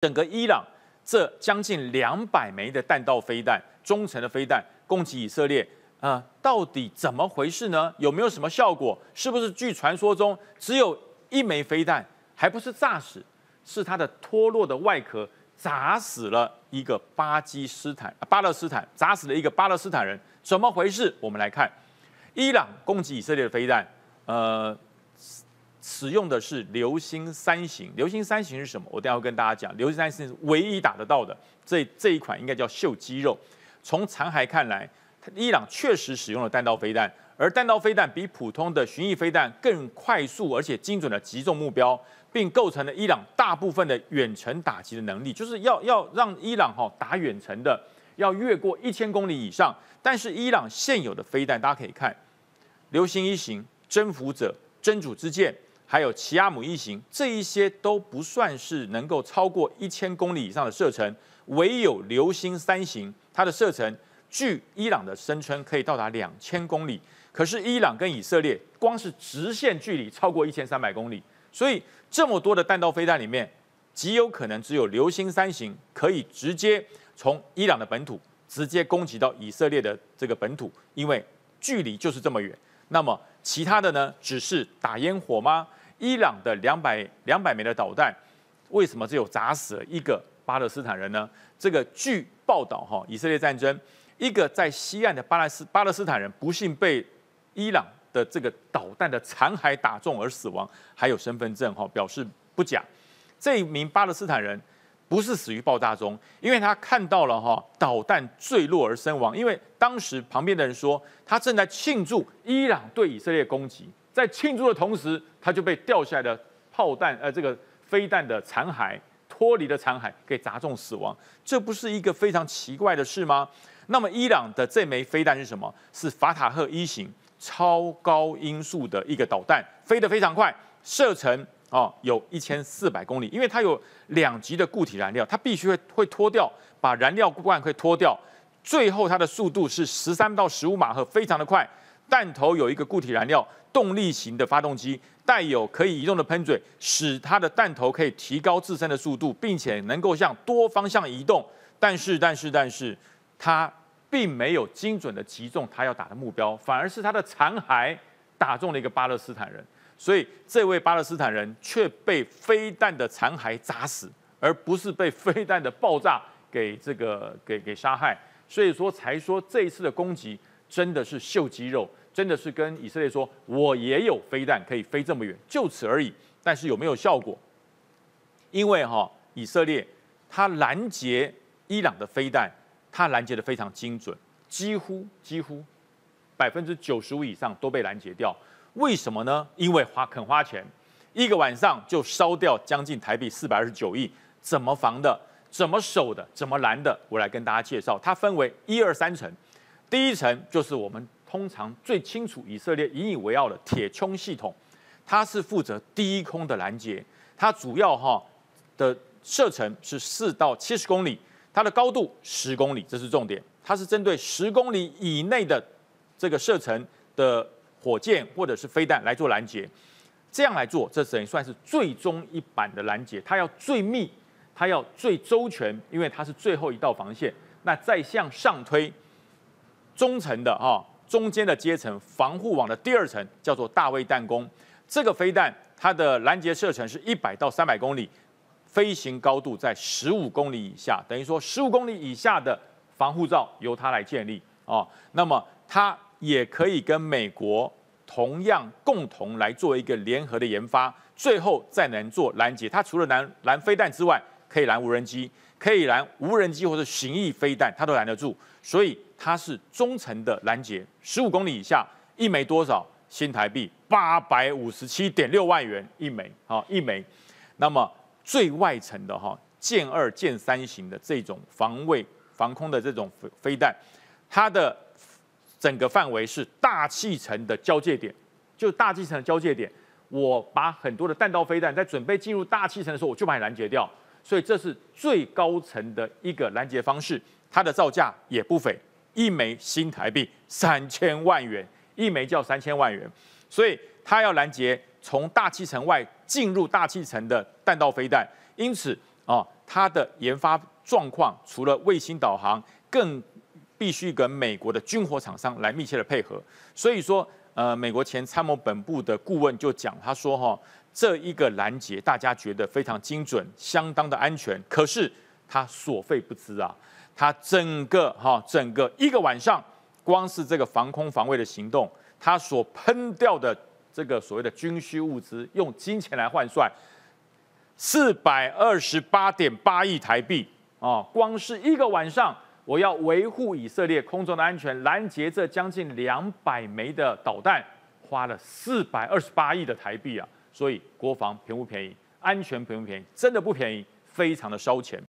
整个伊朗这将近两百枚的弹道飞弹，中程的飞弹攻击以色列，啊，到底怎么回事呢？有没有什么效果？是不是据传说中只有一枚飞弹，还不是炸死，是它的脱落的外壳砸死了一个巴基斯坦巴勒斯坦，砸死了一个巴勒斯坦人？怎么回事？我们来看伊朗攻击以色列的飞弹，呃。使用的是流星三型，流星三型是什么？我等下会跟大家讲。流星三型是唯一打得到的，这这一款应该叫秀肌肉。从残骸看来，伊朗确实使用了弹道飞弹，而弹道飞弹比普通的巡弋飞弹更快速，而且精准的击中目标，并构成了伊朗大部分的远程打击的能力，就是要要让伊朗哈打远程的，要越过一千公里以上。但是伊朗现有的飞弹，大家可以看，流星一型、征服者、真主之剑。还有奇亚姆一型，这一些都不算是能够超过一千公里以上的射程，唯有流星三型，它的射程据伊朗的声称可以到达两千公里。可是伊朗跟以色列光是直线距离超过一千三百公里，所以这么多的弹道飞弹里面，极有可能只有流星三型可以直接从伊朗的本土直接攻击到以色列的这个本土，因为距离就是这么远。那么其他的呢，只是打烟火吗？伊朗的两百两百枚的导弹，为什么只有砸死了一个巴勒斯坦人呢？这个据报道哈，以色列战争，一个在西岸的巴勒斯巴勒斯坦人不幸被伊朗的这个导弹的残骸打中而死亡，还有身份证哈表示不假。这一名巴勒斯坦人不是死于爆炸中，因为他看到了哈导弹坠落而身亡，因为当时旁边的人说他正在庆祝伊朗对以色列攻击。在庆祝的同时，他就被掉下来的炮弹，呃，这个飞弹的残骸脱离的残骸给砸中死亡，这不是一个非常奇怪的事吗？那么，伊朗的这枚飞弹是什么？是法塔赫一型超高音速的一个导弹，飞得非常快，射程哦，有一千四百公里，因为它有两级的固体燃料，它必须会会脱掉，把燃料罐会脱掉，最后它的速度是十三到十五马赫，非常的快。弹头有一个固体燃料动力型的发动机，带有可以移动的喷嘴，使它的弹头可以提高自身的速度，并且能够向多方向移动。但是，但是，但是，它并没有精准的击中他要打的目标，反而是它的残骸打中了一个巴勒斯坦人。所以，这位巴勒斯坦人却被飞弹的残骸砸死，而不是被飞弹的爆炸给这个给给杀害。所以说，才说这一次的攻击真的是秀肌肉。真的是跟以色列说，我也有飞弹可以飞这么远，就此而已。但是有没有效果？因为哈，以色列它拦截伊朗的飞弹，它拦截的非常精准，几乎几乎百分之九十五以上都被拦截掉。为什么呢？因为花肯花钱，一个晚上就烧掉将近台币四百二十九亿。怎么防的？怎么守的？怎么拦的？我来跟大家介绍。它分为一二三层，第一层就是我们。通常最清楚以色列引以为傲的铁穹系统，它是负责低空的拦截，它主要哈的射程是四到七十公里，它的高度十公里，这是重点，它是针对十公里以内的这个射程的火箭或者是飞弹来做拦截，这样来做，这等于算是最终一版的拦截，它要最密，它要最周全，因为它是最后一道防线，那再向上推中层的哈。中间的阶层防护网的第二层叫做大卫弹弓，这个飞弹它的拦截射程是一百到三百公里，飞行高度在十五公里以下，等于说十五公里以下的防护罩由它来建立啊。那么它也可以跟美国同样共同来做一个联合的研发，最后再能做拦截。它除了拦拦飞弹之外，可以拦无人机，可以拦无人机或者巡弋飞弹，它都拦得住，所以它是中层的拦截，十五公里以下，一枚多少新台币？八百五十七点六万元一枚，好一枚。那么最外层的哈，剑二、剑三型的这种防卫防空的这种飞飞弹，它的整个范围是大气层的交界点，就大气层的交界点，我把很多的弹道飞弹在准备进入大气层的时候，我就把你拦截掉。所以这是最高层的一个拦截方式，它的造价也不菲，一枚新台币三千万元，一枚叫三千万元。所以它要拦截从大气层外进入大气层的弹道飞弹，因此啊，它的研发状况除了卫星导航，更必须跟美国的军火厂商来密切的配合。所以说。呃，美国前参谋本部的顾问就讲，他说哈，这一个拦截大家觉得非常精准，相当的安全。可是他所费不赀啊，他整个哈整个一个晚上，光是这个防空防卫的行动，他所喷掉的这个所谓的军需物资，用金钱来换算，四百二十八点八亿台币啊，光是一个晚上。我要维护以色列空中的安全，拦截这将近两百枚的导弹，花了四百二十八亿的台币啊！所以国防便不便宜，安全便不便宜，真的不便宜，非常的烧钱。